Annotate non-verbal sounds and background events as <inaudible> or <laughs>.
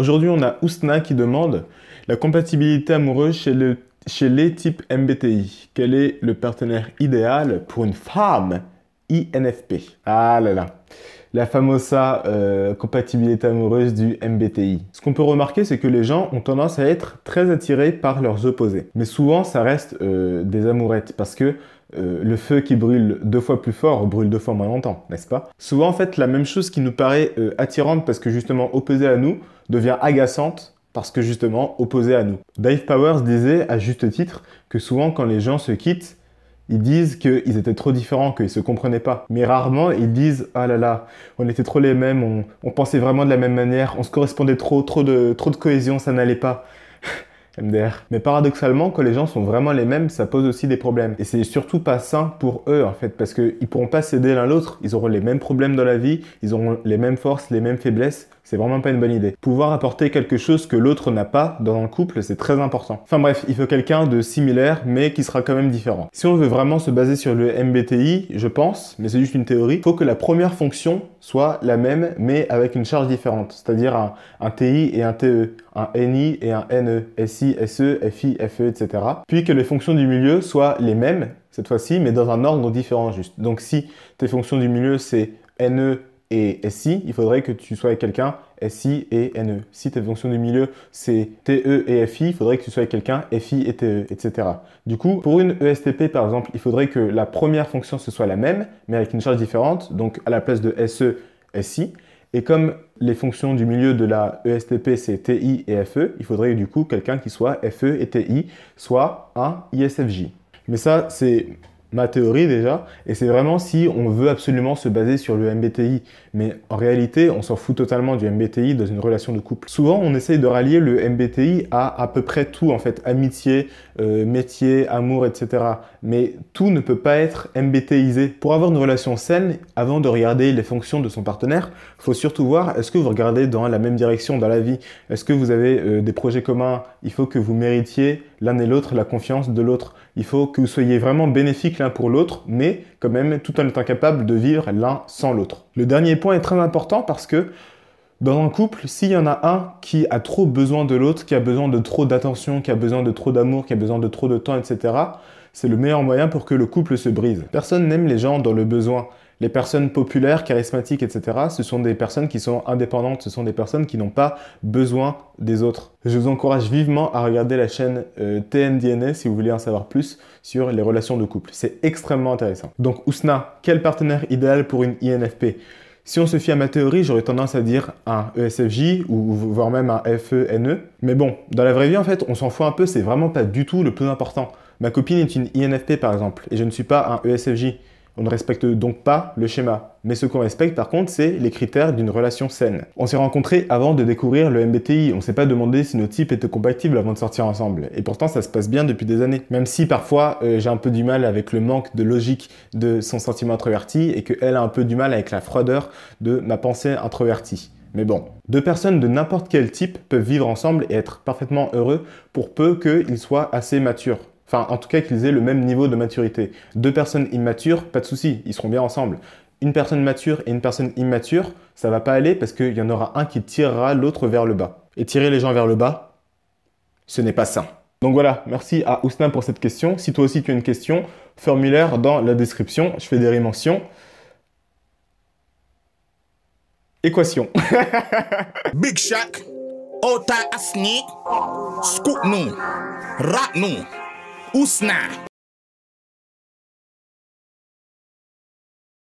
Aujourd'hui, on a Ousna qui demande la compatibilité amoureuse chez, le, chez les types MBTI. Quel est le partenaire idéal pour une femme INFP Ah là là la famosa euh, compatibilité amoureuse du MBTI. Ce qu'on peut remarquer, c'est que les gens ont tendance à être très attirés par leurs opposés. Mais souvent, ça reste euh, des amourettes parce que euh, le feu qui brûle deux fois plus fort brûle deux fois moins longtemps, n'est-ce pas Souvent, en fait, la même chose qui nous paraît attirante parce que justement opposée à nous devient agaçante parce que justement opposée à nous. Dave Powers disait à juste titre que souvent quand les gens se quittent, ils disent qu'ils étaient trop différents, qu'ils se comprenaient pas. Mais rarement, ils disent Ah là là, on était trop les mêmes, on, pensait vraiment de la même manière, on se correspondait trop, trop de, trop de cohésion, ça n'allait pas. <laughs> MDR. Mais paradoxalement, quand les gens sont vraiment les mêmes, ça pose aussi des problèmes. Et c'est surtout pas sain pour eux, en fait, parce qu'ils pourront pas céder l'un l'autre. Ils auront les mêmes problèmes dans la vie, ils auront les mêmes forces, les mêmes faiblesses. C'est vraiment pas une bonne idée. Pouvoir apporter quelque chose que l'autre n'a pas dans un couple, c'est très important. Enfin bref, il faut quelqu'un de similaire, mais qui sera quand même différent. Si on veut vraiment se baser sur le MBTI, je pense, mais c'est juste une théorie, il faut que la première fonction soit la même, mais avec une charge différente. C'est-à-dire un, un TI et un TE, un NI et un NE, SI, SE, FI, FE, etc. Puis que les fonctions du milieu soient les mêmes, cette fois-ci, mais dans un ordre différent juste. Donc si tes fonctions du milieu, c'est NE, et SI, il faudrait que tu sois avec quelqu'un e. SI et NE. Si tes fonctions du milieu, c'est TE et FI, il faudrait que tu sois avec quelqu'un FI et TE, etc. Du coup, pour une ESTP, par exemple, il faudrait que la première fonction, ce soit la même, mais avec une charge différente. Donc, à la place de SE, SI. Et comme les fonctions du milieu de la ESTP, c'est TI et FE, il faudrait du coup quelqu'un qui soit FE et TI, soit un ISFJ. Mais ça, c'est ma théorie déjà, et c'est vraiment si on veut absolument se baser sur le MBTI. Mais en réalité, on s'en fout totalement du MBTI dans une relation de couple. Souvent, on essaye de rallier le MBTI à à peu près tout, en fait, amitié, euh, métier, amour, etc. Mais tout ne peut pas être MBTIsé. Pour avoir une relation saine, avant de regarder les fonctions de son partenaire, faut surtout voir est-ce que vous regardez dans la même direction dans la vie, est-ce que vous avez euh, des projets communs, il faut que vous méritiez l'un et l'autre la confiance de l'autre. Il faut que vous soyez vraiment bénéfiques l'un pour l'autre, mais quand même tout en étant capable de vivre l'un sans l'autre. Le dernier point est très important parce que dans un couple, s'il y en a un qui a trop besoin de l'autre, qui a besoin de trop d'attention, qui a besoin de trop d'amour, qui a besoin de trop de temps, etc., c'est le meilleur moyen pour que le couple se brise. Personne n'aime les gens dans le besoin. Les personnes populaires, charismatiques, etc., ce sont des personnes qui sont indépendantes, ce sont des personnes qui n'ont pas besoin des autres. Je vous encourage vivement à regarder la chaîne euh, TNDNS si vous voulez en savoir plus sur les relations de couple. C'est extrêmement intéressant. Donc Ousna, quel partenaire idéal pour une INFP si on se fie à ma théorie, j'aurais tendance à dire un ESFJ ou voire même un FENE. E. Mais bon, dans la vraie vie, en fait, on s'en fout un peu, c'est vraiment pas du tout le plus important. Ma copine est une INFP par exemple, et je ne suis pas un ESFJ. On ne respecte donc pas le schéma, mais ce qu'on respecte par contre, c'est les critères d'une relation saine. On s'est rencontrés avant de découvrir le MBTI, on s'est pas demandé si nos types étaient compatibles avant de sortir ensemble, et pourtant ça se passe bien depuis des années. Même si parfois euh, j'ai un peu du mal avec le manque de logique de son sentiment introverti, et qu'elle a un peu du mal avec la froideur de ma pensée introvertie. Mais bon, deux personnes de n'importe quel type peuvent vivre ensemble et être parfaitement heureux pour peu qu'ils soient assez matures. Enfin, en tout cas, qu'ils aient le même niveau de maturité. Deux personnes immatures, pas de souci, ils seront bien ensemble. Une personne mature et une personne immature, ça va pas aller parce qu'il y en aura un qui tirera l'autre vers le bas. Et tirer les gens vers le bas, ce n'est pas sain. Donc voilà, merci à Ousna pour cette question. Si toi aussi tu as une question, formulaire dans la description, je fais des rémentions. Équation. <laughs> Big Shack, Ota Asni, Scoop nous, nous. устно.